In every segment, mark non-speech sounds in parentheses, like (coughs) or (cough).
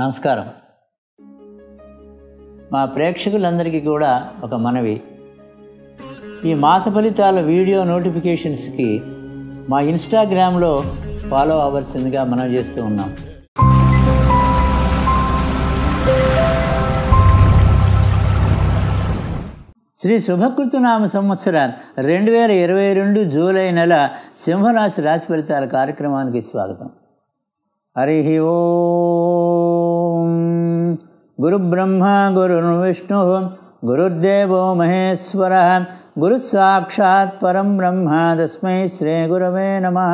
నమస్కారం మా ప్రేక్షకులందరికీ కూడా ఒక మనవి ఈ మాస ఫలితాల వీడియో నోటిఫికేషన్స్కి మా ఇన్స్టాగ్రామ్లో ఫాలో అవ్వాల్సిందిగా మనం చేస్తూ ఉన్నాం శ్రీ నామ సంవత్సరం రెండు వేల ఇరవై రెండు జూలై నెల సింహరాశి రాశి ఫలితాల కార్యక్రమానికి స్వాగతం హరి ఓ गुरुब्रह्मा गुरुर्विष्णुः गुरुर्देवो महेश्वरः परं ब्रह्म तस्मै श्रीगुरवे नमः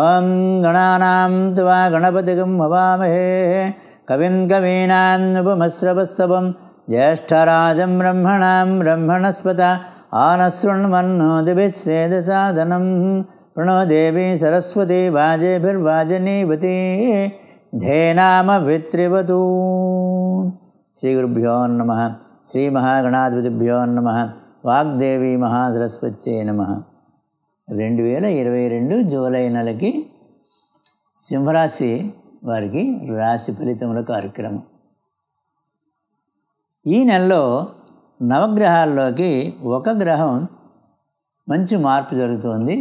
ॐ गणानां त्वा गणपतिगं भवामहे कविं कवीनानुपमस्रवस्तवं ज्येष्ठराजं ब्रह्मणां ब्रह्मणस्पत आनशृण्मन्नो प्रणो देवी सरस्वती वाजेभिर्वाजनीभते ధేనామ విత్రివతూ శ్రీ గురుభ్యో నమ శ్రీ మహాగణాధిపతిభ్యో నమ వాగ్దేవి మహాసరస్వత్యే నమ రెండు వేల ఇరవై రెండు జూలై నెలకి సింహరాశి వారికి రాశి ఫలితముల కార్యక్రమం ఈ నెలలో నవగ్రహాల్లోకి ఒక గ్రహం మంచి మార్పు జరుగుతోంది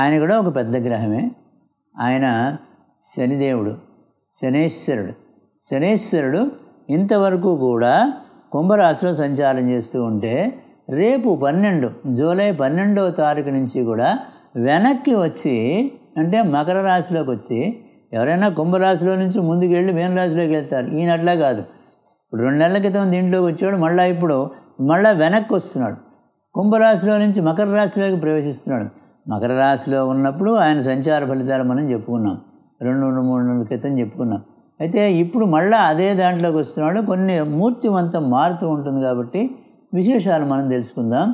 ఆయన కూడా ఒక పెద్ద గ్రహమే ఆయన శనిదేవుడు శనేశ్వరుడు శనేశ్వరుడు ఇంతవరకు కూడా కుంభరాశిలో సంచారం చేస్తూ ఉంటే రేపు పన్నెండు జూలై పన్నెండవ తారీఖు నుంచి కూడా వెనక్కి వచ్చి అంటే మకర రాశిలోకి వచ్చి ఎవరైనా కుంభరాశిలో నుంచి ముందుకు వెళ్ళి మీనరాశిలోకి వెళ్తారు ఈయన అట్లా కాదు ఇప్పుడు రెండు నెలల క్రితం దీంట్లోకి వచ్చాడు మళ్ళీ ఇప్పుడు మళ్ళీ వెనక్కి వస్తున్నాడు కుంభరాశిలో నుంచి మకర రాశిలోకి ప్రవేశిస్తున్నాడు మకర రాశిలో ఉన్నప్పుడు ఆయన సంచార ఫలితాలు మనం చెప్పుకున్నాం రెండు మూడు నెలల క్రితం చెప్పుకున్నాం అయితే ఇప్పుడు మళ్ళీ అదే దాంట్లోకి వస్తున్నాడు కొన్ని మూర్తివంతం మారుతూ ఉంటుంది కాబట్టి విశేషాలు మనం తెలుసుకుందాం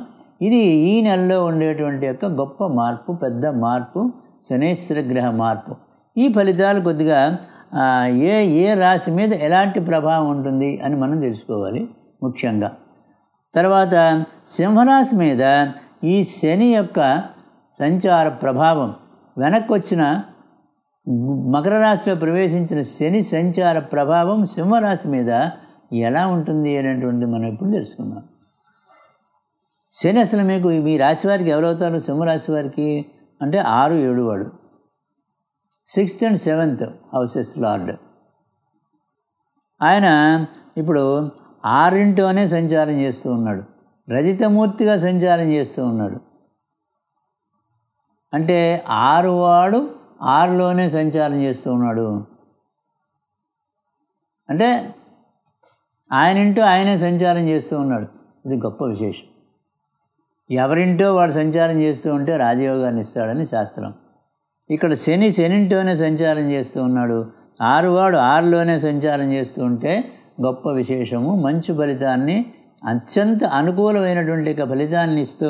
ఇది ఈ నెలలో ఉండేటువంటి యొక్క గొప్ప మార్పు పెద్ద మార్పు శనేశ్వర గ్రహ మార్పు ఈ ఫలితాలు కొద్దిగా ఏ ఏ రాశి మీద ఎలాంటి ప్రభావం ఉంటుంది అని మనం తెలుసుకోవాలి ముఖ్యంగా తర్వాత సింహరాశి మీద ఈ శని యొక్క సంచార ప్రభావం వెనక్కి వచ్చిన మకర రాశిలో ప్రవేశించిన శని సంచార ప్రభావం సింహరాశి మీద ఎలా ఉంటుంది అనేటువంటిది మనం ఇప్పుడు తెలుసుకున్నాం శని అసలు మీకు మీ రాశి వారికి ఎవరవుతారు సింహరాశి వారికి అంటే ఆరు ఏడు వాడు sixth and seventh houses lord ఆయన ఇప్పుడు ఆరింటోనే సంచారం చేస్తూ ఉన్నాడు రజితమూర్తిగా సంచారం చేస్తూ ఉన్నాడు అంటే ఆరు వాడు ఆరులోనే సంచారం చేస్తూ ఉన్నాడు అంటే ఆయనింటూ ఆయనే సంచారం చేస్తూ ఉన్నాడు ఇది గొప్ప విశేషం ఎవరింటో వాడు సంచారం చేస్తూ ఉంటే రాజయోగాన్ని ఇస్తాడని శాస్త్రం ఇక్కడ శని శనింటోనే సంచారం చేస్తూ ఉన్నాడు ఆరువాడు ఆరులోనే సంచారం చేస్తూ ఉంటే గొప్ప విశేషము మంచి ఫలితాన్ని అత్యంత అనుకూలమైనటువంటి ఫలితాన్ని ఇస్తూ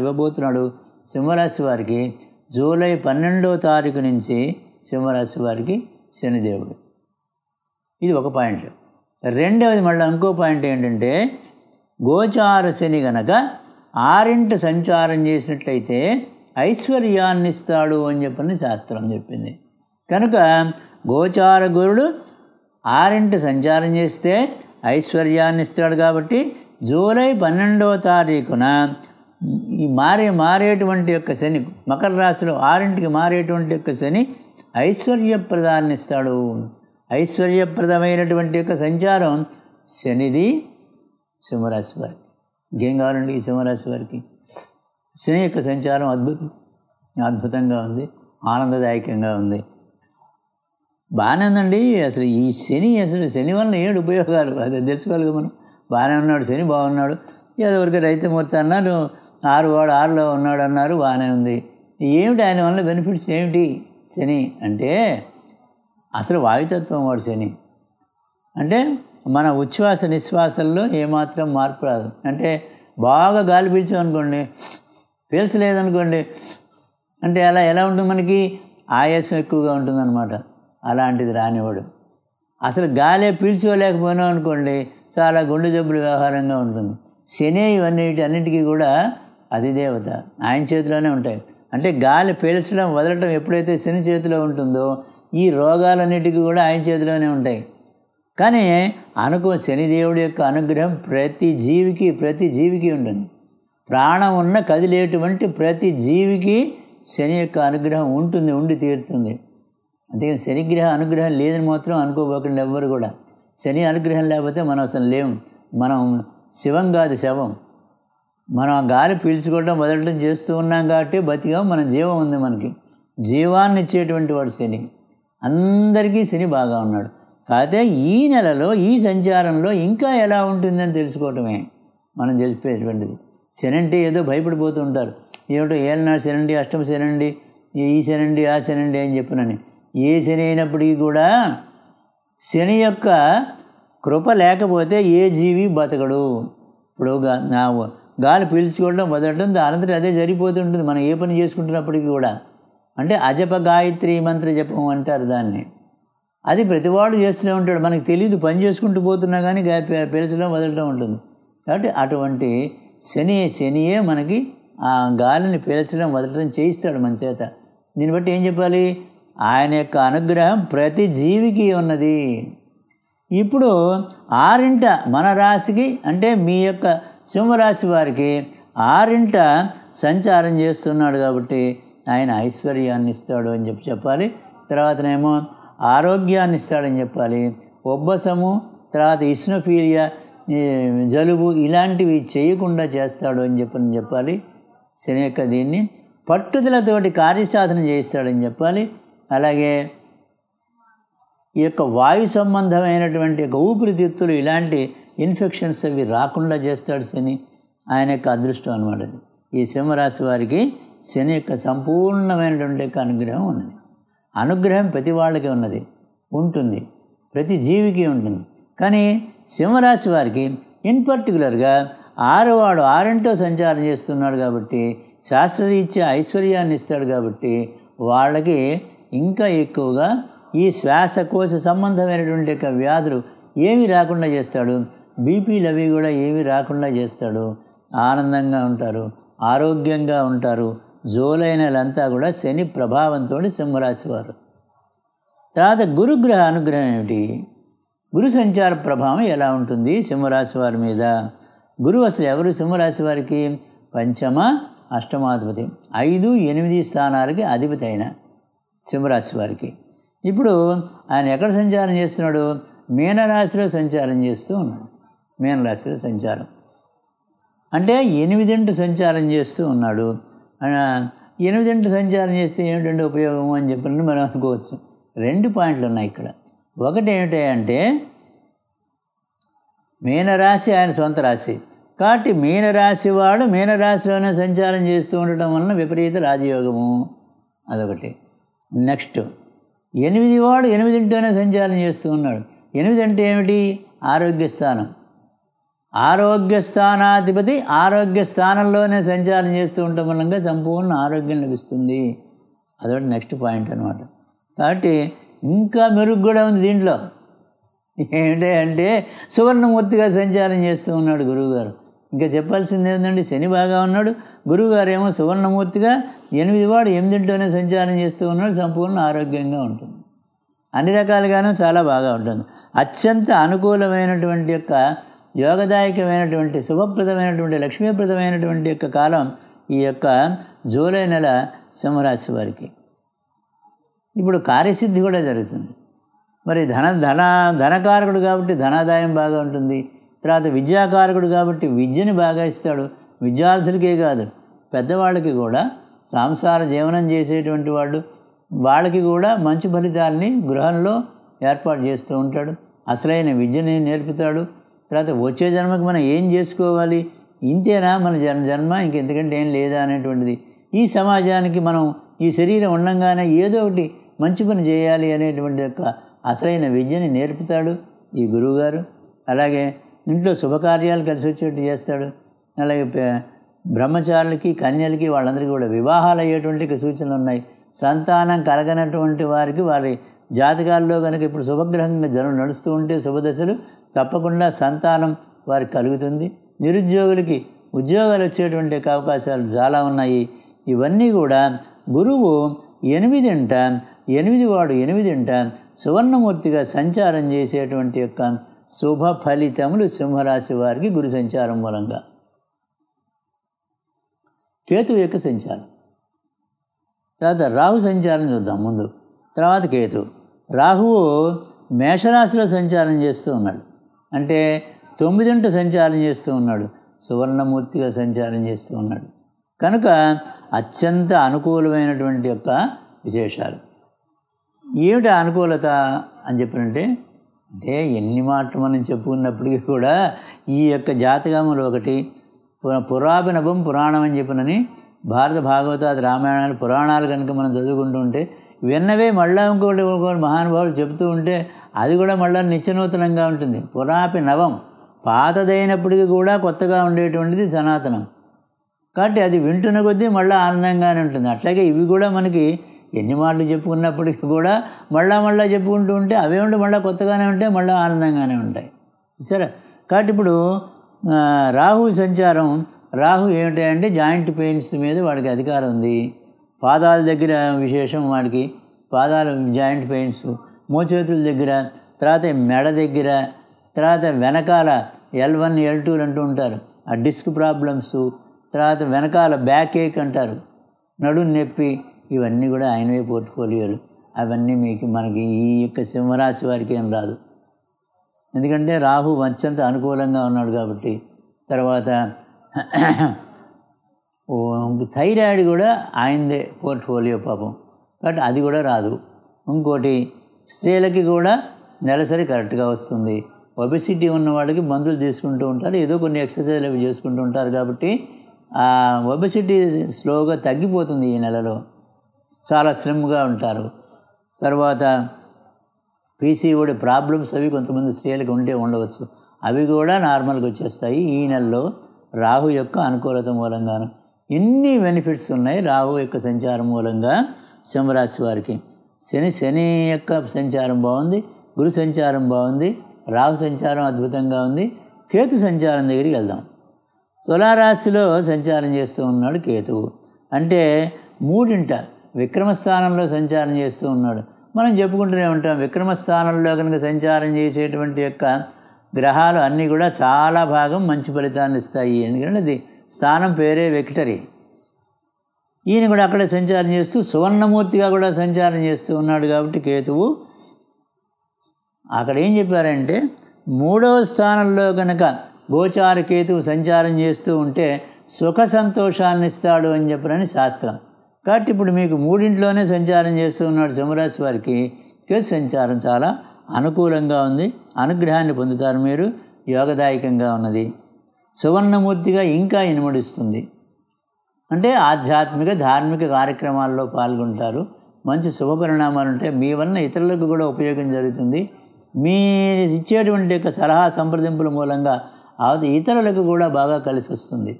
ఇవ్వబోతున్నాడు సింహరాశి వారికి జూలై పన్నెండవ తారీఖు నుంచి సింహరాశి వారికి శనిదేవుడు ఇది ఒక పాయింట్ రెండవది మళ్ళీ ఇంకో పాయింట్ ఏంటంటే గోచార శని గనక ఆరింట సంచారం చేసినట్లయితే ఐశ్వర్యాన్ని ఇస్తాడు అని చెప్పని శాస్త్రం చెప్పింది కనుక గోచార గురుడు ఆరింట సంచారం చేస్తే ఐశ్వర్యాన్ని ఇస్తాడు కాబట్టి జూలై పన్నెండవ తారీఖున ఈ మారే మారేటువంటి యొక్క శని మకర రాశిలో ఆరింటికి మారేటువంటి యొక్క శని ఐశ్వర్యప్రదాన్నిస్తాడు ఐశ్వర్యప్రదమైనటువంటి యొక్క సంచారం శనిది సింహరాశి వారికి ఇంకేం కావాలండి ఈ సింహరాశి వారికి శని యొక్క సంచారం అద్భుతం అద్భుతంగా ఉంది ఆనందదాయకంగా ఉంది బాగానే ఉందండి అసలు ఈ శని అసలు శని వలన ఏడు ఉపయోగాలు అది తెలుసుకోవాలి మనం బాగానే ఉన్నాడు శని బాగున్నాడు ఏదో వరకు రైతు అన్నారు ఆరు వాడు ఆరులో ఉన్నాడు అన్నారు బాగానే ఉంది ఏమిటి ఆయన వల్ల బెనిఫిట్స్ ఏమిటి శని అంటే అసలు వాయుతత్వం వాడు శని అంటే మన ఉచ్ఛ్వాస నిశ్వాసల్లో ఏమాత్రం మార్పు రాదు అంటే బాగా గాలి పీల్చామనుకోండి పీల్చలేదనుకోండి అంటే అలా ఎలా ఉంటుంది మనకి ఆయాసం ఎక్కువగా ఉంటుందన్నమాట అలాంటిది రానివాడు అసలు గాలే పీల్చుకోలేకపోయినాం అనుకోండి చాలా గుండె జబ్బులు వ్యవహారంగా ఉంటుంది శని ఇవన్నిటి అన్నిటికీ కూడా అది దేవత ఆయన చేతిలోనే ఉంటాయి అంటే గాలి పీల్చడం వదలటం ఎప్పుడైతే శని చేతిలో ఉంటుందో ఈ రోగాలన్నిటికీ కూడా ఆయన చేతిలోనే ఉంటాయి కానీ అనుకో శనిదేవుడి యొక్క అనుగ్రహం ప్రతి జీవికి ప్రతి జీవికి ఉంటుంది ప్రాణం ఉన్న కదిలేటువంటి ప్రతి జీవికి శని యొక్క అనుగ్రహం ఉంటుంది ఉండి తీరుతుంది అంతే శనిగ్రహ అనుగ్రహం లేదని మాత్రం అనుకోబోకుండా ఎవ్వరు కూడా శని అనుగ్రహం లేకపోతే మనం అసలు లేము మనం శివం కాదు శవం మనం ఆ గాలి పీల్చుకోవడం మొదలటం చేస్తూ ఉన్నాం కాబట్టి బతిగా మన జీవం ఉంది మనకి జీవాన్ని ఇచ్చేటువంటి వాడు శని అందరికీ శని బాగా ఉన్నాడు కాకపోతే ఈ నెలలో ఈ సంచారంలో ఇంకా ఎలా ఉంటుందని తెలుసుకోవటమే మనం శని అంటే ఏదో భయపడిపోతూ ఉంటారు ఏమిటో ఏలనాడు శనండి అష్టమ శనండి ఈ శనండి ఆ శనండి అని చెప్పినని ఏ శని అయినప్పటికీ కూడా శని యొక్క కృప లేకపోతే ఏ జీవి బతకడు ఇప్పుడు నా గాలి పీల్చుకోవడం వదలడం దానంతటి అదే జరిగిపోతుంటుంది మనం ఏ పని చేసుకుంటున్నప్పటికీ కూడా అంటే అజప గాయత్రి మంత్ర జపం అంటారు దాన్ని అది ప్రతివాడు చేస్తూనే ఉంటాడు మనకు తెలియదు పని చేసుకుంటూ పోతున్నా కానీ గా పీల్చడం వదలడం ఉంటుంది కాబట్టి అటువంటి శని శనియే మనకి ఆ గాలిని పీల్చడం వదలడం చేయిస్తాడు మన చేత దీన్ని బట్టి ఏం చెప్పాలి ఆయన యొక్క అనుగ్రహం ప్రతి జీవికి ఉన్నది ఇప్పుడు ఆరింట మన రాశికి అంటే మీ యొక్క సింహరాశి వారికి ఆరింట సంచారం చేస్తున్నాడు కాబట్టి ఆయన ఐశ్వర్యాన్ని ఇస్తాడు అని చెప్పి చెప్పాలి తర్వాతనేమో ఆరోగ్యాన్ని ఇస్తాడని చెప్పాలి ఉబ్బసము తర్వాత ఇస్నోఫీరియా జలుబు ఇలాంటివి చేయకుండా చేస్తాడు అని చెప్పని చెప్పాలి శని యొక్క దీన్ని పట్టుదలతోటి కార్యసాధన చేయిస్తాడని చెప్పాలి అలాగే ఈ యొక్క వాయు సంబంధమైనటువంటి ఊపిరితిత్తులు ఇలాంటి ఇన్ఫెక్షన్స్ అవి రాకుండా చేస్తాడు శని ఆయన యొక్క అదృష్టం అనమాట ఈ సింహరాశి వారికి శని యొక్క సంపూర్ణమైనటువంటి యొక్క అనుగ్రహం ఉన్నది అనుగ్రహం ప్రతి వాళ్ళకి ఉన్నది ఉంటుంది ప్రతి జీవికి ఉంటుంది కానీ సింహరాశి వారికి ఇన్ పర్టికులర్గా ఆరువాడు ఆరింటో సంచారం చేస్తున్నాడు కాబట్టి శాస్త్రరీత్యా ఐశ్వర్యాన్ని ఇస్తాడు కాబట్టి వాళ్ళకి ఇంకా ఎక్కువగా ఈ శ్వాసకోశ సంబంధమైనటువంటి యొక్క వ్యాధులు ఏమి రాకుండా చేస్తాడు బీపీలు అవి కూడా ఏమీ రాకుండా చేస్తాడు ఆనందంగా ఉంటారు ఆరోగ్యంగా ఉంటారు జోలైనలంతా కూడా శని ప్రభావంతో సింహరాశి వారు తర్వాత గురుగ్రహ అనుగ్రహం ఏమిటి గురు సంచార ప్రభావం ఎలా ఉంటుంది సింహరాశి వారి మీద గురువు అసలు ఎవరు సింహరాశి వారికి పంచమ అష్టమాధిపతి ఐదు ఎనిమిది స్థానాలకి అధిపతి అయిన సింహరాశి వారికి ఇప్పుడు ఆయన ఎక్కడ సంచారం చేస్తున్నాడు మీనరాశిలో సంచారం చేస్తూ ఉన్నాడు మీనరాశిలో సంచారం అంటే ఎనిమిదింటి సంచారం చేస్తూ ఉన్నాడు ఎనిమిదింటి సంచారం చేస్తే ఏమిటండి ఉపయోగం అని చెప్పి మనం అనుకోవచ్చు రెండు పాయింట్లు ఉన్నాయి ఇక్కడ ఒకటి ఏమిటంటే మీనరాశి ఆయన సొంత రాశి కాబట్టి మీనరాశి వాడు మీనరాశిలోనే సంచారం చేస్తూ ఉండటం వలన విపరీత రాజయోగము అదొకటి నెక్స్ట్ ఎనిమిది వాడు ఎనిమిదింటిలోనే సంచారం చేస్తూ ఉన్నాడు ఎనిమిది అంటే ఏమిటి ఆరోగ్య స్థానం ఆరోగ్య స్థానాధిపతి ఆరోగ్య స్థానంలోనే సంచారం చేస్తూ ఉండటం వలన సంపూర్ణ ఆరోగ్యం లభిస్తుంది అదొకటి నెక్స్ట్ పాయింట్ అనమాట కాబట్టి ఇంకా మెరుగు కూడా ఉంది దీంట్లో ఏంటి అంటే సువర్ణమూర్తిగా సంచారం చేస్తూ ఉన్నాడు గురువుగారు ఇంకా చెప్పాల్సింది ఏంటంటే శని బాగా ఉన్నాడు గురువుగారు ఏమో సువర్ణమూర్తిగా ఎనిమిది వాడు ఎనిమిదింటోనే సంచారం చేస్తూ ఉన్నాడు సంపూర్ణ ఆరోగ్యంగా ఉంటుంది అన్ని రకాలుగాను చాలా బాగా ఉంటుంది అత్యంత అనుకూలమైనటువంటి యొక్క యోగదాయకమైనటువంటి శుభప్రదమైనటువంటి లక్ష్మీప్రదమైనటువంటి యొక్క కాలం ఈ యొక్క జూలై నెల సింహరాశి వారికి ఇప్పుడు కార్యసిద్ధి కూడా జరుగుతుంది మరి ధన ధన ధనకారకుడు కాబట్టి ధనాదాయం బాగా ఉంటుంది తర్వాత విద్యాకారకుడు కాబట్టి విద్యని బాగా ఇస్తాడు విద్యార్థులకే కాదు పెద్దవాళ్ళకి కూడా సాంసార జీవనం చేసేటువంటి వాళ్ళు వాళ్ళకి కూడా మంచి ఫలితాలని గృహంలో ఏర్పాటు చేస్తూ ఉంటాడు అసలైన విద్యని నేర్పుతాడు తర్వాత వచ్చే జన్మకి మనం ఏం చేసుకోవాలి ఇంతేనా మన జన్మ జన్మ ఇంకెందుకంటే ఏం లేదా అనేటువంటిది ఈ సమాజానికి మనం ఈ శరీరం ఉండంగానే ఏదో ఒకటి మంచి పని చేయాలి అనేటువంటి యొక్క అసలైన విద్యని నేర్పుతాడు ఈ గురువుగారు అలాగే ఇంట్లో శుభకార్యాలు కలిసి వచ్చేట్టు చేస్తాడు అలాగే బ్రహ్మచారులకి కన్యలకి వాళ్ళందరికీ కూడా వివాహాలు అయ్యేటువంటి సూచనలు ఉన్నాయి సంతానం కలగనటువంటి వారికి వారి జాతకాల్లో కనుక ఇప్పుడు శుభగ్రహంగా జనం నడుస్తూ ఉంటే శుభదశలు తప్పకుండా సంతానం వారికి కలుగుతుంది నిరుద్యోగులకి ఉద్యోగాలు వచ్చేటువంటి అవకాశాలు చాలా ఉన్నాయి ఇవన్నీ కూడా గురువు ఎనిమిదింట ఎనిమిది వాడు ఎనిమిదింట సువర్ణమూర్తిగా సంచారం చేసేటువంటి యొక్క శుభ ఫలితములు సింహరాశి వారికి గురు సంచారం మూలంగా కేతు యొక్క సంచారం తర్వాత రాహు సంచారం చూద్దాం ముందు తర్వాత కేతు రాహువు మేషరాశిలో సంచారం చేస్తూ ఉన్నాడు అంటే తొమ్మిదింట సంచారం చేస్తూ ఉన్నాడు సువర్ణమూర్తిగా సంచారం చేస్తూ ఉన్నాడు కనుక అత్యంత అనుకూలమైనటువంటి యొక్క విశేషాలు ఏమిటి అనుకూలత అని చెప్పినంటే అంటే ఎన్ని మాటలు మనం చెప్పుకున్నప్పటికీ కూడా ఈ యొక్క జాతకములు ఒకటి పురాభినభం పురాణం అని చెప్పినని భారత భాగవతాది రామాయణాలు పురాణాలు కనుక మనం చదువుకుంటూ ఉంటే విన్నవే మళ్ళా ఇంకోటి ఇంకోటి మహానుభావులు చెబుతూ ఉంటే అది కూడా మళ్ళీ నిత్యనూతనంగా ఉంటుంది పురాపి నవం పాతదైనప్పటికీ కూడా కొత్తగా ఉండేటువంటిది సనాతనం కాబట్టి అది వింటున్న కొద్దీ మళ్ళీ ఆనందంగానే ఉంటుంది అట్లాగే ఇవి కూడా మనకి ఎన్ని మాటలు చెప్పుకున్నప్పటికీ కూడా మళ్ళా మళ్ళీ చెప్పుకుంటూ ఉంటే అవే ఉంటే మళ్ళీ కొత్తగానే ఉంటే మళ్ళీ ఆనందంగానే ఉంటాయి సరే కాబట్టి ఇప్పుడు రాహు సంచారం రాహు ఏమిటంటే జాయింట్ పెయిన్స్ మీద వాడికి అధికారం ఉంది పాదాల దగ్గర విశేషం వాడికి పాదాల జాయింట్ పెయిన్స్ మోచేతుల దగ్గర తర్వాత మెడ దగ్గర తర్వాత వెనకాల ఎల్ వన్ ఎల్ టూలు అంటూ ఉంటారు ఆ డిస్క్ ప్రాబ్లమ్స్ తర్వాత వెనకాల బ్యాక్ ఏక్ అంటారు నడు నొప్పి ఇవన్నీ కూడా ఆయనవే పోర్ట్ఫోలియోలు అవన్నీ మీకు మనకి ఈ యొక్క సింహరాశి వారికి ఏం రాదు ఎందుకంటే రాహు అత్యంత అనుకూలంగా ఉన్నాడు కాబట్టి తర్వాత థైరాయిడ్ కూడా ఆయనదే పోర్ట్ఫోలియో పాపం బట్ అది కూడా రాదు ఇంకోటి స్త్రీలకి కూడా నెలసరి కరెక్ట్గా వస్తుంది ఒబెసిటీ ఉన్న వాళ్ళకి మందులు తీసుకుంటూ ఉంటారు ఏదో కొన్ని ఎక్సర్సైజ్లు అవి చేసుకుంటూ ఉంటారు కాబట్టి ఆ ఒబెసిటీ స్లోగా తగ్గిపోతుంది ఈ నెలలో చాలా స్లిమ్గా ఉంటారు తర్వాత పీసీఓడి ప్రాబ్లమ్స్ అవి కొంతమంది స్త్రీలకు ఉంటే ఉండవచ్చు అవి కూడా నార్మల్గా వచ్చేస్తాయి ఈ నెలలో రాహు యొక్క అనుకూలత మూలంగాను ఎన్ని బెనిఫిట్స్ ఉన్నాయి రాహు యొక్క సంచారం మూలంగా సింహరాశి వారికి శని శని యొక్క సంచారం బాగుంది గురు సంచారం బాగుంది రాహు సంచారం అద్భుతంగా ఉంది కేతు సంచారం దగ్గరికి వెళ్దాం తులారాశిలో సంచారం చేస్తూ ఉన్నాడు కేతువు అంటే మూడింట విక్రమస్థానంలో సంచారం చేస్తూ ఉన్నాడు మనం చెప్పుకుంటూనే ఉంటాం విక్రమస్థానంలో కనుక సంచారం చేసేటువంటి యొక్క గ్రహాలు అన్నీ కూడా చాలా భాగం మంచి ఫలితాన్ని ఇస్తాయి ఎందుకంటే అది స్థానం పేరే విక్టరీ ఈయన కూడా అక్కడే సంచారం చేస్తూ సువర్ణమూర్తిగా కూడా సంచారం చేస్తూ ఉన్నాడు కాబట్టి కేతువు అక్కడ ఏం చెప్పారంటే మూడవ స్థానంలో కనుక గోచార కేతువు సంచారం చేస్తూ ఉంటే సుఖ సంతోషాలను ఇస్తాడు అని చెప్పడని శాస్త్రం కాబట్టి ఇప్పుడు మీకు మూడింట్లోనే సంచారం చేస్తూ ఉన్నాడు సింహరాశి వారికి కేతు సంచారం చాలా అనుకూలంగా ఉంది అనుగ్రహాన్ని పొందుతారు మీరు యోగదాయకంగా ఉన్నది సువర్ణమూర్తిగా ఇంకా ఇనుమడిస్తుంది అంటే ఆధ్యాత్మిక ధార్మిక కార్యక్రమాల్లో పాల్గొంటారు మంచి శుభ పరిణామాలు ఉంటాయి మీ వలన ఇతరులకు కూడా ఉపయోగం జరుగుతుంది మీరు ఇచ్చేటువంటి యొక్క సలహా సంప్రదింపుల మూలంగా అవత ఇతరులకు కూడా బాగా కలిసి వస్తుంది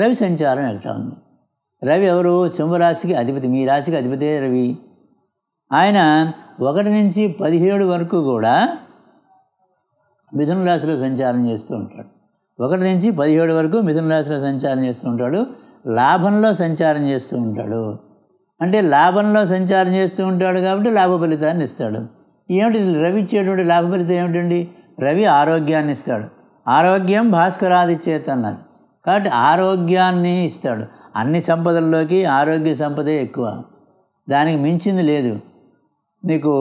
రవి సంచారం వెళ్తా ఉంది రవి ఎవరు సింహరాశికి అధిపతి మీ రాశికి అధిపతే రవి ఆయన ఒకటి నుంచి పదిహేడు వరకు కూడా మిథున రాశిలో సంచారం చేస్తూ ఉంటాడు ఒకటి నుంచి పదిహేడు వరకు మిథున రాశిలో సంచారం చేస్తూ ఉంటాడు లాభంలో సంచారం చేస్తూ ఉంటాడు అంటే లాభంలో సంచారం చేస్తూ ఉంటాడు కాబట్టి లాభ ఫలితాన్ని ఇస్తాడు ఏమిటి రవి ఇచ్చేటువంటి లాభ ఫలితం ఏమిటండి రవి ఆరోగ్యాన్ని ఇస్తాడు ఆరోగ్యం భాస్కరాది చేత అన్నారు కాబట్టి ఆరోగ్యాన్ని ఇస్తాడు అన్ని సంపదల్లోకి ఆరోగ్య సంపదే ఎక్కువ దానికి మించింది లేదు నీకు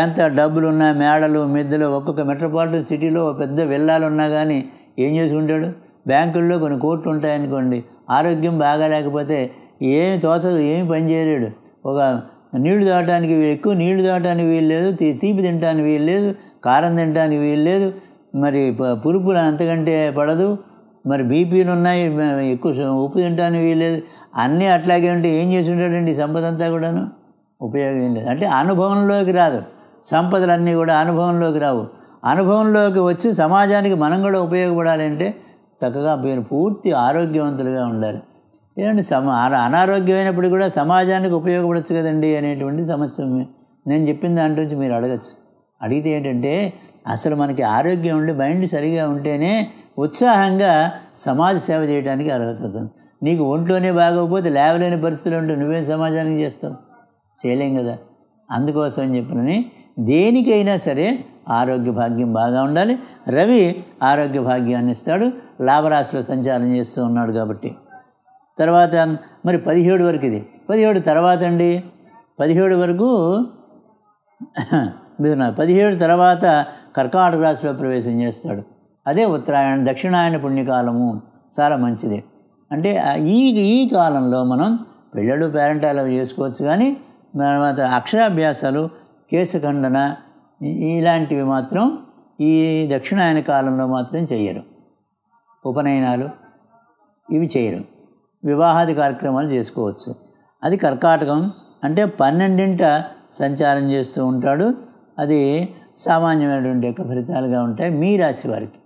ఎంత డబ్బులు ఉన్నా మేడలు మిద్దలు ఒక్కొక్క మెట్రోపాలిటన్ సిటీలో పెద్ద విల్లాలు ఉన్నా కానీ ఏం చేసుకుంటాడు బ్యాంకుల్లో కొన్ని కోట్లు ఉంటాయనుకోండి ఆరోగ్యం బాగా లేకపోతే ఏమి తోచదు ఏమి చేయలేడు ఒక నీళ్లు తాగటానికి ఎక్కువ నీళ్లు తాగటానికి వీలు లేదు తీపి తింటానికి వీలు లేదు కారం తినడానికి వీలు లేదు మరి పురుపులు అంతకంటే పడదు మరి బీపీలు ఉన్నాయి ఎక్కువ ఉప్పు తింటానికి వీలు లేదు అన్నీ అట్లాగే ఉంటే ఏం చేసి ఉంటాడండి సంపద అంతా కూడాను ఉపయోగం లేదు అంటే అనుభవంలోకి రాదు సంపదలన్నీ కూడా అనుభవంలోకి రావు అనుభవంలోకి వచ్చి సమాజానికి మనం కూడా ఉపయోగపడాలి అంటే చక్కగా మీరు పూర్తి ఆరోగ్యవంతులుగా ఉండాలి ఏంటంటే సమా అనారోగ్యమైనప్పుడు కూడా సమాజానికి ఉపయోగపడచ్చు కదండి అనేటువంటి సమస్య నేను చెప్పిన దాంట్లో మీరు అడగచ్చు అడిగితే ఏంటంటే అసలు మనకి ఆరోగ్యం ఉండి మైండ్ సరిగా ఉంటేనే ఉత్సాహంగా సమాజ సేవ చేయడానికి అర్హత నీకు ఒంట్లోనే బాగోకపోతే లేవలేని పరిస్థితులు ఉంటే నువ్వేం సమాజానికి చేస్తావు చేయలేం కదా అందుకోసం చెప్పినని దేనికైనా సరే ఆరోగ్య భాగ్యం బాగా ఉండాలి రవి ఆరోగ్య భాగ్యాన్ని ఇస్తాడు లాభరాశిలో సంచారం చేస్తూ ఉన్నాడు కాబట్టి తర్వాత మరి పదిహేడు వరకు ఇది పదిహేడు తర్వాత అండి పదిహేడు వరకు (coughs) మిథున పదిహేడు తర్వాత కర్కాటక రాశిలో ప్రవేశం చేస్తాడు అదే ఉత్తరాయణ దక్షిణాయన పుణ్యకాలము చాలా మంచిది అంటే ఈ ఈ కాలంలో మనం పిల్లలు పేరెంటాలు చేసుకోవచ్చు కానీ తర్వాత అక్షరాభ్యాసాలు కేశఖండన ఇలాంటివి మాత్రం ఈ దక్షిణాయన కాలంలో మాత్రం చేయరు ఉపనయనాలు ఇవి చేయరు వివాహాది కార్యక్రమాలు చేసుకోవచ్చు అది కర్కాటకం అంటే పన్నెండింట సంచారం చేస్తూ ఉంటాడు అది సామాన్యమైనటువంటి యొక్క ఫలితాలుగా ఉంటాయి మీ రాశి వారికి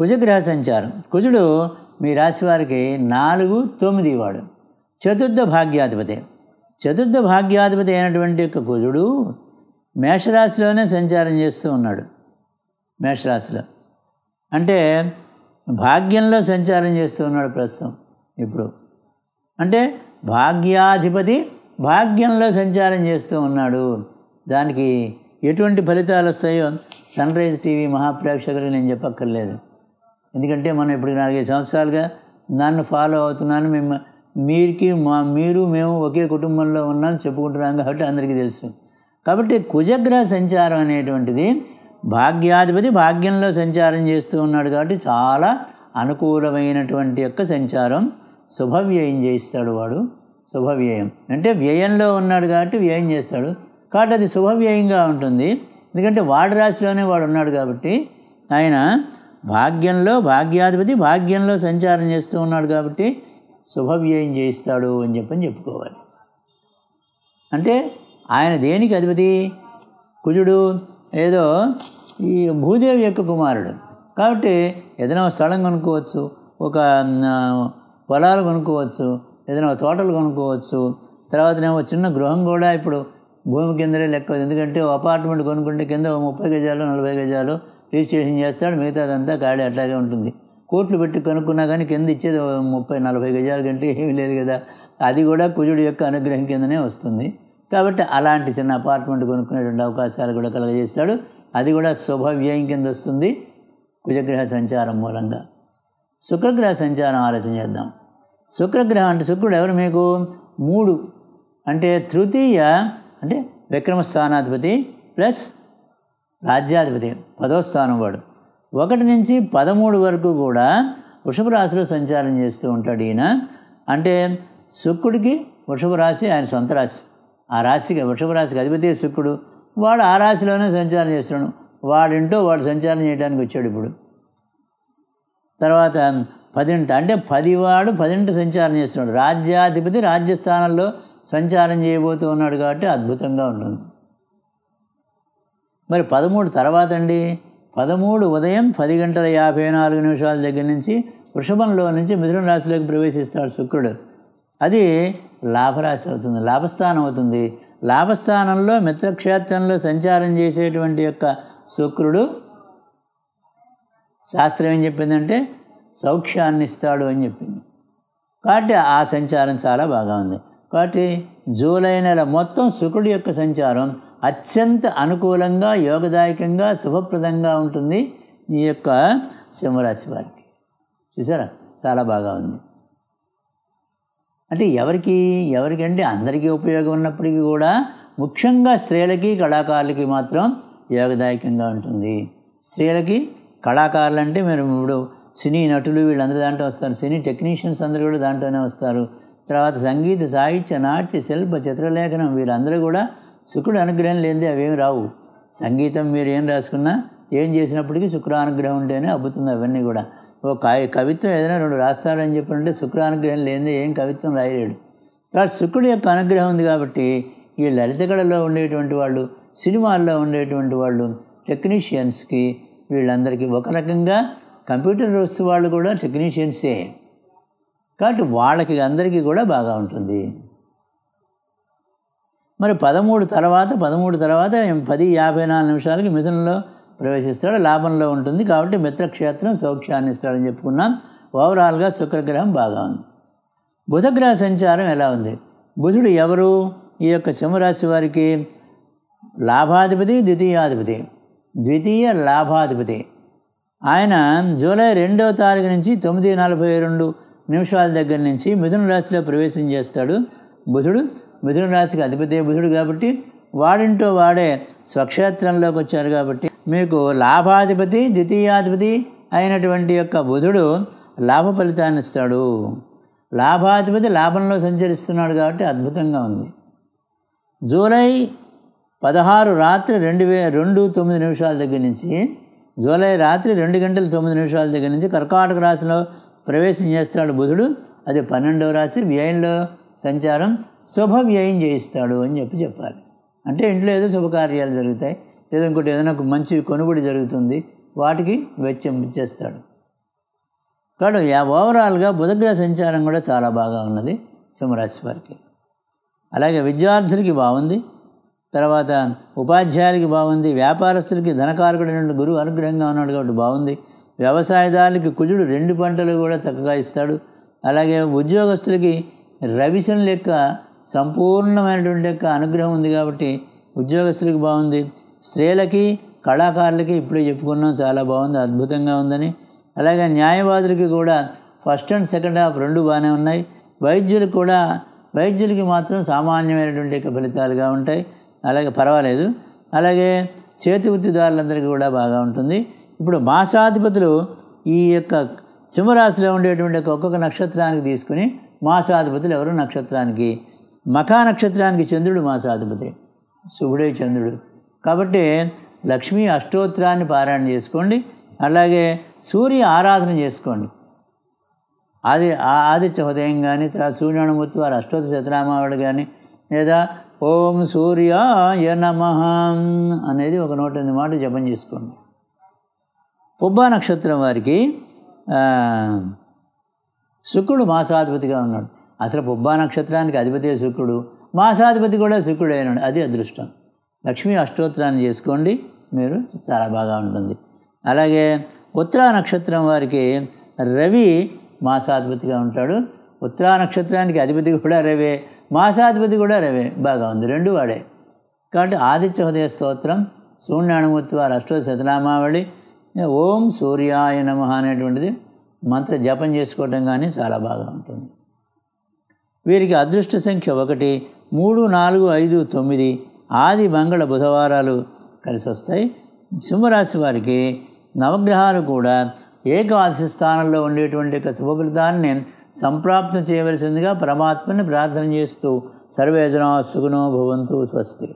కుజగ్రహ సంచారం కుజుడు మీ రాశి వారికి నాలుగు తొమ్మిది వాడు చతుర్థ భాగ్యాధిపతి చతుర్థ భాగ్యాధిపతి అయినటువంటి యొక్క కుజుడు మేషరాశిలోనే సంచారం చేస్తూ ఉన్నాడు మేషరాశిలో అంటే భాగ్యంలో సంచారం చేస్తూ ఉన్నాడు ప్రస్తుతం ఇప్పుడు అంటే భాగ్యాధిపతి భాగ్యంలో సంచారం చేస్తూ ఉన్నాడు దానికి ఎటువంటి ఫలితాలు వస్తాయో సన్ రైజ్ టీవీ మహాప్రేక్షకులు నేను చెప్పక్కర్లేదు ఎందుకంటే మనం ఇప్పుడు నాలుగైదు సంవత్సరాలుగా నన్ను ఫాలో అవుతున్నాను మేము మీరికి మా మీరు మేము ఒకే కుటుంబంలో ఉన్నాను చెప్పుకుంటున్నాం కాబట్టి అందరికీ తెలుసు కాబట్టి కుజగ్రహ సంచారం అనేటువంటిది భాగ్యాధిపతి భాగ్యంలో సంచారం చేస్తూ ఉన్నాడు కాబట్టి చాలా అనుకూలమైనటువంటి యొక్క సంచారం శుభవ్యయం చేయిస్తాడు వాడు శుభవ్యయం అంటే వ్యయంలో ఉన్నాడు కాబట్టి వ్యయం చేస్తాడు కాబట్టి అది శుభవ్యయంగా ఉంటుంది ఎందుకంటే వాడు రాశిలోనే వాడు ఉన్నాడు కాబట్టి ఆయన భాగ్యంలో భాగ్యాధిపతి భాగ్యంలో సంచారం చేస్తూ ఉన్నాడు కాబట్టి శుభవ్యయం చేయిస్తాడు అని చెప్పని చెప్పుకోవాలి అంటే ఆయన దేనికి అధిపతి కుజుడు ఏదో ఈ భూదేవి యొక్క కుమారుడు కాబట్టి ఏదైనా స్థలం కొనుక్కోవచ్చు ఒక పొలాలు కొనుక్కోవచ్చు ఏదైనా తోటలు కొనుక్కోవచ్చు తర్వాతనేమో చిన్న గృహం కూడా ఇప్పుడు భూమి కిందనే లెక్క ఎందుకంటే అపార్ట్మెంట్ కొనుక్కుంటే కింద ముప్పై గజాలు నలభై గజాలు రిజిస్ట్రేషన్ చేస్తాడు మిగతాదంతా ఖాళీ అట్లాగే ఉంటుంది కోట్లు పెట్టి కనుక్కున్నా కానీ కింద ఇచ్చేది ముప్పై నలభై గజాల కంటే ఏమీ లేదు కదా అది కూడా కుజుడు యొక్క అనుగ్రహం కిందనే వస్తుంది కాబట్టి అలాంటి చిన్న అపార్ట్మెంట్ కొనుక్కునేటువంటి అవకాశాలు కూడా కలగజేస్తాడు అది కూడా శుభవ్యయం కింద వస్తుంది కుజగ్రహ సంచారం మూలంగా శుక్రగ్రహ సంచారం ఆలోచన చేద్దాం శుక్రగ్రహం అంటే శుక్రుడు ఎవరు మీకు మూడు అంటే తృతీయ అంటే విక్రమస్థానాధిపతి ప్లస్ రాజ్యాధిపతి పదో స్థానం వాడు ఒకటి నుంచి పదమూడు వరకు కూడా వృషభ రాశిలో సంచారం చేస్తూ ఉంటాడు ఈయన అంటే శుక్రుడికి వృషభ రాశి ఆయన సొంత రాశి ఆ రాశికి వృషభ రాశికి అధిపతి శుక్రుడు వాడు ఆ రాశిలోనే సంచారం చేస్తున్నాడు వాడింటో వాడు సంచారం చేయడానికి వచ్చాడు ఇప్పుడు తర్వాత పదింట అంటే పదివాడు పదింట సంచారం చేస్తున్నాడు రాజ్యాధిపతి రాజ్యస్థానంలో సంచారం చేయబోతూ ఉన్నాడు కాబట్టి అద్భుతంగా ఉంటుంది మరి పదమూడు తర్వాత అండి పదమూడు ఉదయం పది గంటల యాభై నాలుగు నిమిషాల దగ్గర నుంచి వృషభంలో నుంచి మిథున రాశిలోకి ప్రవేశిస్తాడు శుక్రుడు అది లాభరాశి అవుతుంది లాభస్థానం అవుతుంది లాభస్థానంలో మిత్రక్షేత్రంలో సంచారం చేసేటువంటి యొక్క శుక్రుడు శాస్త్రం ఏం చెప్పిందంటే సౌఖ్యాన్ని ఇస్తాడు అని చెప్పింది కాబట్టి ఆ సంచారం చాలా బాగా ఉంది కాబట్టి జూలై నెల మొత్తం శుక్రుడి యొక్క సంచారం అత్యంత అనుకూలంగా యోగదాయకంగా శుభప్రదంగా ఉంటుంది ఈ యొక్క సింహరాశి వారికి చూసారా చాలా బాగా ఉంది అంటే ఎవరికి ఎవరికంటే అందరికీ ఉపయోగం ఉన్నప్పటికీ కూడా ముఖ్యంగా స్త్రీలకి కళాకారులకి మాత్రం యోగదాయకంగా ఉంటుంది స్త్రీలకి కళాకారులు అంటే మీరు ఇప్పుడు సినీ నటులు వీళ్ళందరూ దాంట్లో వస్తారు సినీ టెక్నీషియన్స్ అందరూ కూడా దాంట్లోనే వస్తారు తర్వాత సంగీత సాహిత్య నాట్య శిల్ప చిత్రలేఖనం వీళ్ళందరూ కూడా శుక్రుడు అనుగ్రహం లేనిదే అవేమి రావు సంగీతం మీరు ఏం రాసుకున్నా ఏం చేసినప్పటికీ శుక్రానుగ్రహం ఉంటేనే అబ్బుతుంది అవన్నీ కూడా ఓ కవిత్వం ఏదైనా రెండు రాస్తాడని చెప్పారంటే శుక్ర అనుగ్రహం లేనిదే ఏం కవిత్వం రాయలేడు కాబట్టి శుక్రుడి యొక్క అనుగ్రహం ఉంది కాబట్టి ఈ లలిత కళలో ఉండేటువంటి వాళ్ళు సినిమాల్లో ఉండేటువంటి వాళ్ళు టెక్నీషియన్స్కి వీళ్ళందరికీ ఒక రకంగా కంప్యూటర్ వచ్చే వాళ్ళు కూడా టెక్నీషియన్సే కాబట్టి వాళ్ళకి అందరికీ కూడా బాగా ఉంటుంది మరి పదమూడు తర్వాత పదమూడు తర్వాత పది యాభై నాలుగు నిమిషాలకి మిథునంలో ప్రవేశిస్తాడు లాభంలో ఉంటుంది కాబట్టి మిత్రక్షేత్రం సౌఖ్యాన్ని ఇస్తాడని చెప్పుకున్నాం ఓవరాల్గా శుక్రగ్రహం బాగా ఉంది బుధగ్రహ సంచారం ఎలా ఉంది బుధుడు ఎవరు ఈ యొక్క సింహరాశి వారికి లాభాధిపతి ద్వితీయాధిపతి ద్వితీయ లాభాధిపతి ఆయన జూలై రెండవ తారీఖు నుంచి తొమ్మిది నలభై రెండు నిమిషాల దగ్గర నుంచి మిథున రాశిలో ప్రవేశం చేస్తాడు బుధుడు మిథున రాశికి అధిపతి బుధుడు కాబట్టి వాడింటో వాడే స్వక్షేత్రంలోకి వచ్చారు కాబట్టి మీకు లాభాధిపతి ద్వితీయాధిపతి అయినటువంటి యొక్క బుధుడు లాభ ఫలితాన్ని ఇస్తాడు లాభాధిపతి లాభంలో సంచరిస్తున్నాడు కాబట్టి అద్భుతంగా ఉంది జూలై పదహారు రాత్రి రెండు వే రెండు తొమ్మిది నిమిషాల దగ్గర నుంచి జూలై రాత్రి రెండు గంటల తొమ్మిది నిమిషాల దగ్గర నుంచి కర్కాటక రాశిలో ప్రవేశం చేస్తాడు బుధుడు అది పన్నెండవ రాశి వ్యయంలో సంచారం శుభ వ్యయం చేయిస్తాడు అని చెప్పి చెప్పాలి అంటే ఇంట్లో ఏదో శుభకార్యాలు జరుగుతాయి ఏదో ఇంకోటి ఏదైనా మంచి కొనుగోలు జరుగుతుంది వాటికి వెచ్చం చేస్తాడు కాబట్టి ఓవరాల్గా బుధగ్రహ సంచారం కూడా చాలా బాగా ఉన్నది సింహరాశి వారికి అలాగే విద్యార్థులకి బాగుంది తర్వాత ఉపాధ్యాయులకి బాగుంది వ్యాపారస్తులకి ధనకారకుడైన గురువు అనుగ్రహంగా ఉన్నాడు కాబట్టి బాగుంది వ్యవసాయదారులకి కుజుడు రెండు పంటలు కూడా చక్కగా ఇస్తాడు అలాగే ఉద్యోగస్తులకి రవిశనుల యొక్క సంపూర్ణమైనటువంటి యొక్క అనుగ్రహం ఉంది కాబట్టి ఉద్యోగస్తులకి బాగుంది స్త్రీలకి కళాకారులకి ఇప్పుడే చెప్పుకున్నాం చాలా బాగుంది అద్భుతంగా ఉందని అలాగే న్యాయవాదులకి కూడా ఫస్ట్ అండ్ సెకండ్ హాఫ్ రెండు బాగానే ఉన్నాయి వైద్యులకు కూడా వైద్యులకి మాత్రం సామాన్యమైనటువంటి ఫలితాలుగా ఉంటాయి అలాగే పర్వాలేదు అలాగే చేతి వృత్తిదారులందరికీ కూడా బాగా ఉంటుంది ఇప్పుడు మాసాధిపతులు ఈ యొక్క సింహరాశిలో ఉండేటువంటి ఒక్కొక్క నక్షత్రానికి తీసుకుని మాసాధిపతులు ఎవరు నక్షత్రానికి మఖా నక్షత్రానికి చంద్రుడు మాసాధిపతి శుభుడే చంద్రుడు కాబట్టి లక్ష్మీ అష్టోత్తరాన్ని పారాయణ చేసుకోండి అలాగే సూర్య ఆరాధన చేసుకోండి ఆది ఆదిత్య హృదయం కానీ తర్వాత సూర్యనమూర్తి వారు అష్టోత్తర శతనామావాడు కానీ లేదా ఓం సూర్య నమ అనేది ఒక నూట ఎనిమిది మాట జపం చేసుకోండి పుబ్బా నక్షత్రం వారికి శుక్రుడు మాసాధిపతిగా ఉన్నాడు అసలు పుబ్బా నక్షత్రానికి అధిపతి శుక్రుడు మాసాధిపతి కూడా శుక్రుడు అయినాడు అది అదృష్టం లక్ష్మీ అష్టోత్తరాన్ని చేసుకోండి మీరు చాలా బాగా ఉంటుంది అలాగే ఉత్తరా నక్షత్రం వారికి రవి మాసాధిపతిగా ఉంటాడు ఉత్తరా నక్షత్రానికి అధిపతి కూడా రవే మాసాధిపతి కూడా రవే బాగా ఉంది రెండు వాడే కాబట్టి ఆదిత్య హృదయ స్తోత్రం సూర్యనాణమూర్తి వారి అష్టో శతనామావళి ఓం సూర్యాయ నమ అనేటువంటిది మంత్ర జపం చేసుకోవటం కానీ చాలా బాగా ఉంటుంది వీరికి అదృష్ట సంఖ్య ఒకటి మూడు నాలుగు ఐదు తొమ్మిది ఆది మంగళ బుధవారాలు కలిసి వస్తాయి సింహరాశి వారికి నవగ్రహాలు కూడా ఏకాదశి స్థానంలో ఉండేటువంటి యొక్క శుభఫలితాన్ని సంప్రాప్తం చేయవలసిందిగా పరమాత్మని ప్రార్థన చేస్తూ సర్వేజనా సుగుణో భవంతు స్వస్తి